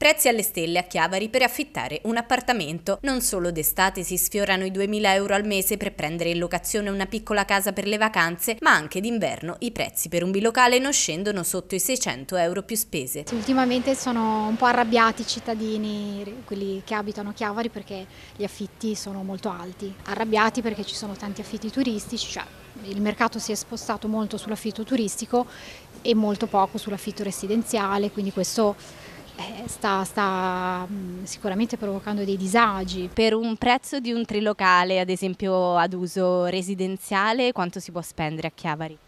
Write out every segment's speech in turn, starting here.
Prezzi alle stelle a Chiavari per affittare un appartamento. Non solo d'estate si sfiorano i 2.000 euro al mese per prendere in locazione una piccola casa per le vacanze, ma anche d'inverno i prezzi per un bilocale non scendono sotto i 600 euro più spese. Ultimamente sono un po' arrabbiati i cittadini, quelli che abitano Chiavari, perché gli affitti sono molto alti. Arrabbiati perché ci sono tanti affitti turistici, cioè il mercato si è spostato molto sull'affitto turistico e molto poco sull'affitto residenziale, quindi questo eh, sta, sta mm, sicuramente provocando dei disagi. Per un prezzo di un trilocale, ad esempio ad uso residenziale, quanto si può spendere a Chiavari?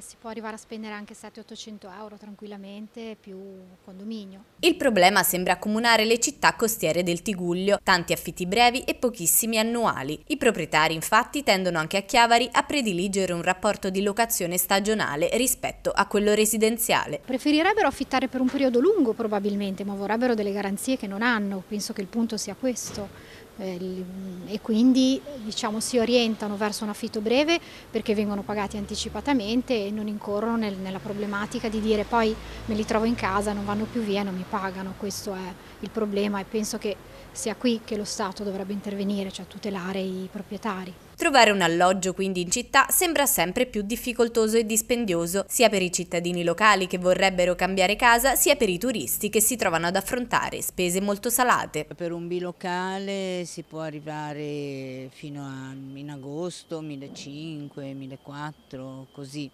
si può arrivare a spendere anche 700-800 euro tranquillamente più condominio. Il problema sembra accomunare le città costiere del Tiguglio, tanti affitti brevi e pochissimi annuali. I proprietari infatti tendono anche a Chiavari a prediligere un rapporto di locazione stagionale rispetto a quello residenziale. Preferirebbero affittare per un periodo lungo probabilmente, ma vorrebbero delle garanzie che non hanno, penso che il punto sia questo. Eh, e quindi diciamo, si orientano verso un affitto breve perché vengono pagati anticipatamente e non incorrono nel, nella problematica di dire poi me li trovo in casa, non vanno più via e non mi pagano. Questo è il problema e penso che sia qui che lo Stato dovrebbe intervenire, cioè tutelare i proprietari. Trovare un alloggio quindi in città sembra sempre più difficoltoso e dispendioso, sia per i cittadini locali che vorrebbero cambiare casa, sia per i turisti che si trovano ad affrontare spese molto salate. Per un bilocale si può arrivare fino fino a in agosto 1500, 1400, così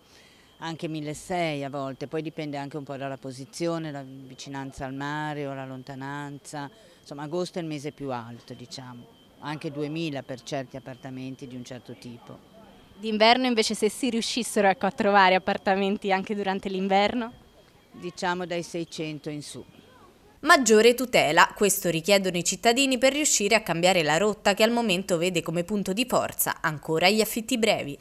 anche 1600 a volte, poi dipende anche un po' dalla posizione, la vicinanza al mare o la lontananza, insomma agosto è il mese più alto diciamo, anche 2000 per certi appartamenti di un certo tipo. D'inverno invece se si riuscissero ecco, a trovare appartamenti anche durante l'inverno? Diciamo dai 600 in su. Maggiore tutela, questo richiedono i cittadini per riuscire a cambiare la rotta che al momento vede come punto di forza ancora gli affitti brevi.